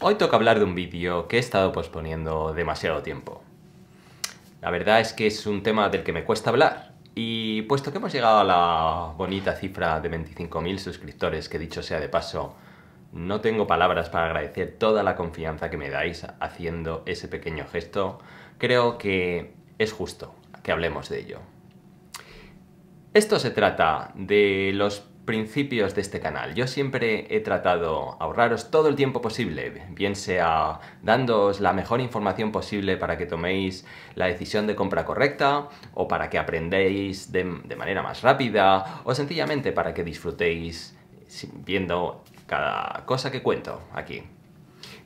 Hoy toca hablar de un vídeo que he estado posponiendo demasiado tiempo. La verdad es que es un tema del que me cuesta hablar, y puesto que hemos llegado a la bonita cifra de 25.000 suscriptores, que dicho sea de paso, no tengo palabras para agradecer toda la confianza que me dais haciendo ese pequeño gesto, creo que es justo que hablemos de ello. Esto se trata de los principios de este canal. Yo siempre he tratado ahorraros todo el tiempo posible, bien sea dándoos la mejor información posible para que toméis la decisión de compra correcta, o para que aprendéis de, de manera más rápida, o sencillamente para que disfrutéis viendo cada cosa que cuento aquí.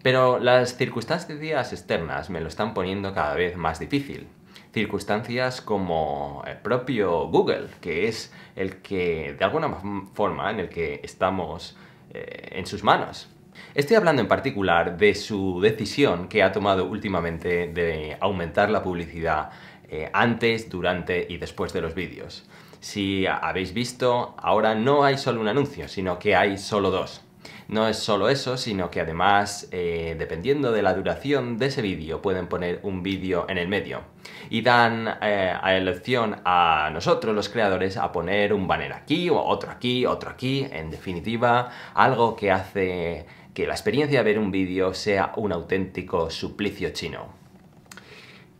Pero las circunstancias externas me lo están poniendo cada vez más difícil circunstancias como el propio Google, que es el que, de alguna forma, en el que estamos eh, en sus manos. Estoy hablando en particular de su decisión que ha tomado últimamente de aumentar la publicidad eh, antes, durante y después de los vídeos. Si habéis visto, ahora no hay solo un anuncio, sino que hay solo dos. No es solo eso, sino que además, eh, dependiendo de la duración de ese vídeo, pueden poner un vídeo en el medio. Y dan eh, a elección a nosotros, los creadores, a poner un banner aquí, o otro aquí, otro aquí, en definitiva, algo que hace que la experiencia de ver un vídeo sea un auténtico suplicio chino.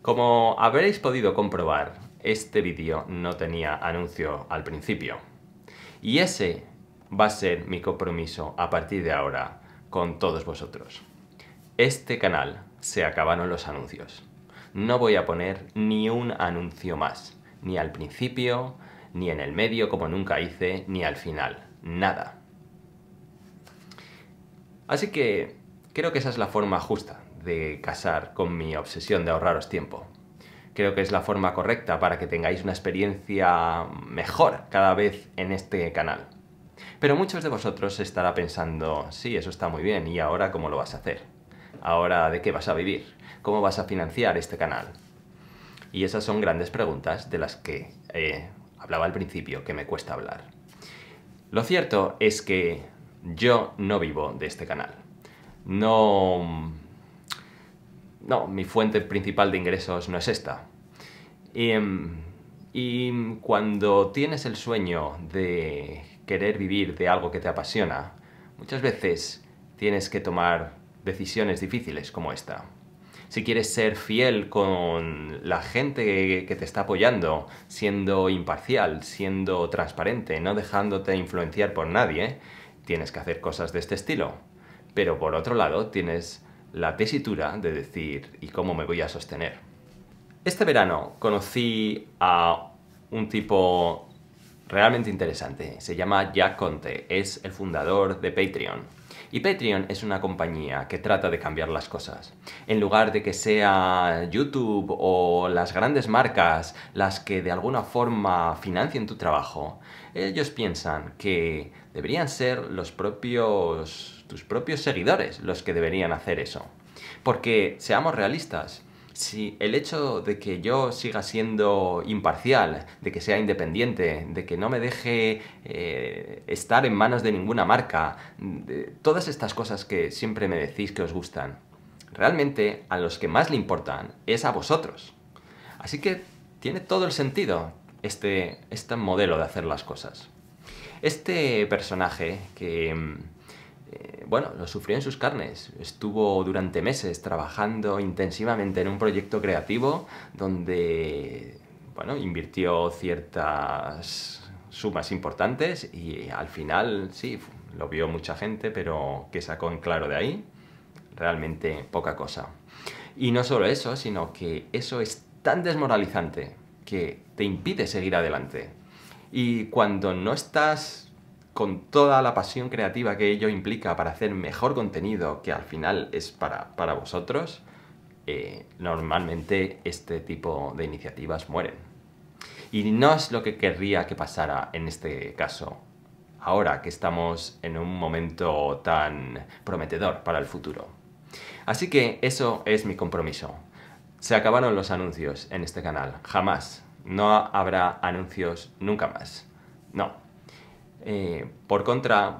Como habréis podido comprobar, este vídeo no tenía anuncio al principio. Y ese va a ser mi compromiso a partir de ahora con todos vosotros. Este canal se acabaron los anuncios. No voy a poner ni un anuncio más, ni al principio, ni en el medio como nunca hice, ni al final, nada. Así que creo que esa es la forma justa de casar con mi obsesión de ahorraros tiempo. Creo que es la forma correcta para que tengáis una experiencia mejor cada vez en este canal. Pero muchos de vosotros estará pensando, sí, eso está muy bien, ¿y ahora cómo lo vas a hacer? ¿Ahora de qué vas a vivir? ¿Cómo vas a financiar este canal? Y esas son grandes preguntas de las que eh, hablaba al principio, que me cuesta hablar. Lo cierto es que yo no vivo de este canal. No... No, mi fuente principal de ingresos no es esta. Em, y cuando tienes el sueño de querer vivir de algo que te apasiona, muchas veces tienes que tomar decisiones difíciles como esta. Si quieres ser fiel con la gente que te está apoyando, siendo imparcial, siendo transparente, no dejándote influenciar por nadie, tienes que hacer cosas de este estilo. Pero por otro lado, tienes la tesitura de decir, ¿y cómo me voy a sostener? Este verano conocí a un tipo realmente interesante. Se llama Jack Conte, es el fundador de Patreon. Y Patreon es una compañía que trata de cambiar las cosas. En lugar de que sea YouTube o las grandes marcas las que de alguna forma financien tu trabajo, ellos piensan que deberían ser los propios tus propios seguidores los que deberían hacer eso. Porque seamos realistas, si el hecho de que yo siga siendo imparcial, de que sea independiente, de que no me deje eh, estar en manos de ninguna marca, todas estas cosas que siempre me decís que os gustan, realmente a los que más le importan es a vosotros. Así que tiene todo el sentido este, este modelo de hacer las cosas. Este personaje que mm, bueno, lo sufrió en sus carnes. Estuvo durante meses trabajando intensivamente en un proyecto creativo donde, bueno, invirtió ciertas sumas importantes y al final, sí, lo vio mucha gente, pero que sacó en claro de ahí, realmente poca cosa. Y no solo eso, sino que eso es tan desmoralizante que te impide seguir adelante. Y cuando no estás con toda la pasión creativa que ello implica para hacer mejor contenido, que al final es para, vosotros, eh, normalmente este tipo de iniciativas mueren. Y no es lo que querría que pasara en este caso, ahora que estamos en un momento tan prometedor para el futuro. Así que eso es mi compromiso. Se acabaron los anuncios en este canal, jamás. No habrá anuncios nunca más. No, eh, por contra,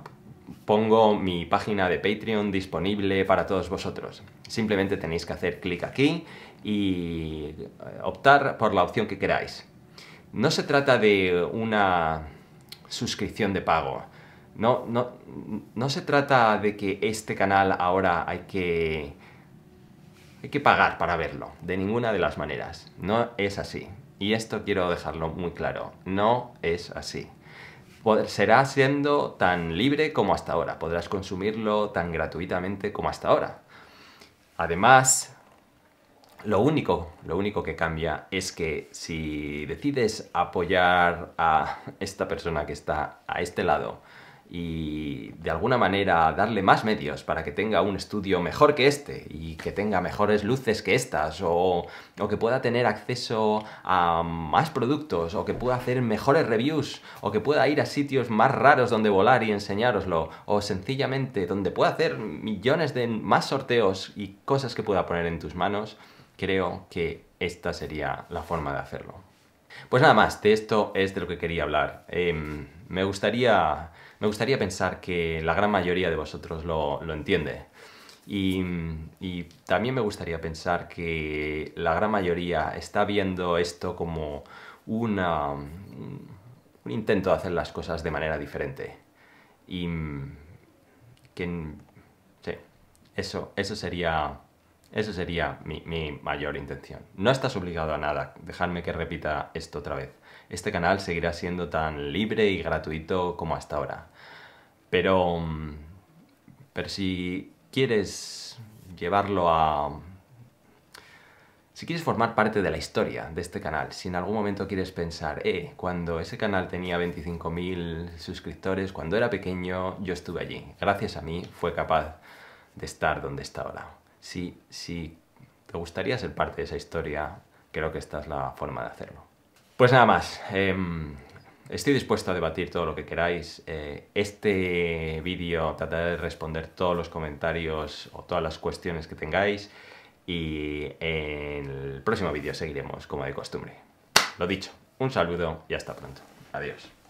pongo mi página de Patreon disponible para todos vosotros. Simplemente tenéis que hacer clic aquí y eh, optar por la opción que queráis. No se trata de una suscripción de pago. No, no se trata de que este canal ahora hay que, hay que pagar para verlo. De ninguna de las maneras. No es así. Y esto quiero dejarlo muy claro. No es así será siendo tan libre como hasta ahora, podrás consumirlo tan gratuitamente como hasta ahora. Además, lo único, lo único que cambia es que si decides apoyar a esta persona que está a este lado, y de alguna manera darle más medios para que tenga un estudio mejor que este y que tenga mejores luces que estas o, o, que pueda tener acceso a más productos o que pueda hacer mejores reviews o que pueda ir a sitios más raros donde volar y enseñároslo o sencillamente donde pueda hacer millones de más sorteos y cosas que pueda poner en tus manos, creo que esta sería la forma de hacerlo. Pues nada más, de esto es de lo que quería hablar. Em, me, gustaría, me gustaría pensar que la gran mayoría de vosotros lo, lo entiende. Y, y, también me gustaría pensar que la gran mayoría está viendo esto como una, un intento de hacer las cosas de manera diferente. Y que, sí, eso, eso sería esa sería mi, mayor intención. No estás obligado a nada, dejadme que repita esto otra vez. Este canal seguirá siendo tan libre y gratuito como hasta ahora. Pero... Mm, pero si quieres llevarlo a... Si quieres formar parte de la historia de este canal, si en algún momento quieres pensar, eh, cuando ese canal tenía 25.000 suscriptores, cuando era pequeño, yo estuve allí. Gracias a mí fue capaz de estar donde está ahora si, te gustaría ser parte de esa historia, creo que esta es la forma de hacerlo. Pues nada más. Em, estoy dispuesto a debatir todo lo que queráis. Eh, este vídeo trataré de responder todos los comentarios o todas las cuestiones que tengáis. Y en el próximo vídeo seguiremos como de costumbre. Lo dicho, un saludo y hasta pronto. Adiós.